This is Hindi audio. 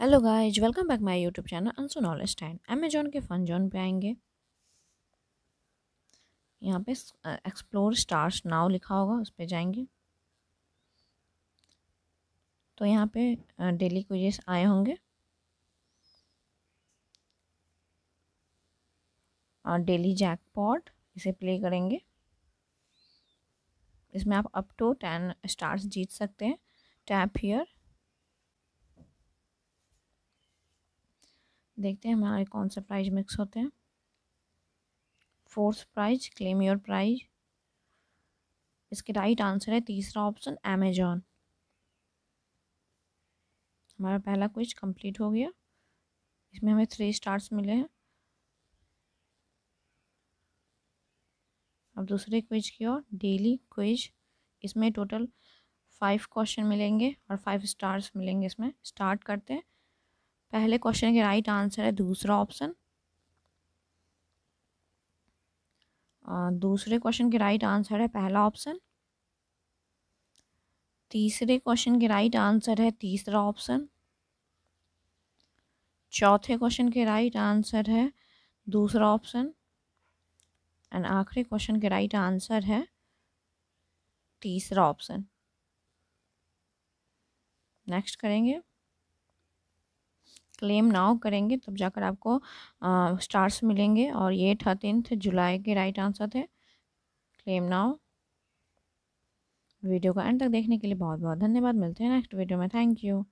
hello guys welcome back my YouTube channel अनसो नॉलेज टाइम अमेजोन के फन जोन पे आएंगे यहाँ पे एक्सप्लोर स्टार्स नाव लिखा होगा उस पर जाएंगे तो यहाँ पे डेली क्विजेस आए होंगे और डेली जैकपॉट इसे प्ले करेंगे इसमें आप अप टू टेन स्टार्स जीत सकते हैं टैप हियर देखते हैं हमारे कौन से प्राइज मिक्स होते हैं fourth prize claim your prize इसके राइट आंसर है तीसरा ऑप्शन अमेजॉन हमारा पहला क्विज कंप्लीट हो गया इसमें हमें थ्री स्टार्स मिले हैं अब दूसरे क्विज की ओर डेली क्विज इसमें टोटल फाइव क्वेश्चन मिलेंगे और फाइव स्टार्स मिलेंगे इसमें स्टार्ट करते हैं पहले क्वेश्चन के राइट आंसर है दूसरा ऑप्शन दूसरे क्वेश्चन के राइट आंसर है पहला ऑप्शन तीसरे क्वेश्चन के राइट आंसर है तीसरा ऑप्शन चौथे क्वेश्चन के राइट आंसर है दूसरा ऑप्शन एंड आखिरी क्वेश्चन के राइट आंसर है तीसरा ऑप्शन नेक्स्ट करेंगे क्लेम नाउ करेंगे तब जाकर आपको आ, स्टार्स मिलेंगे और ये थर्टीनथ जुलाई के राइट आंसर थे क्लेम नाउ वीडियो का एंड तक देखने के लिए बहुत बहुत धन्यवाद मिलते हैं नेक्स्ट वीडियो में थैंक यू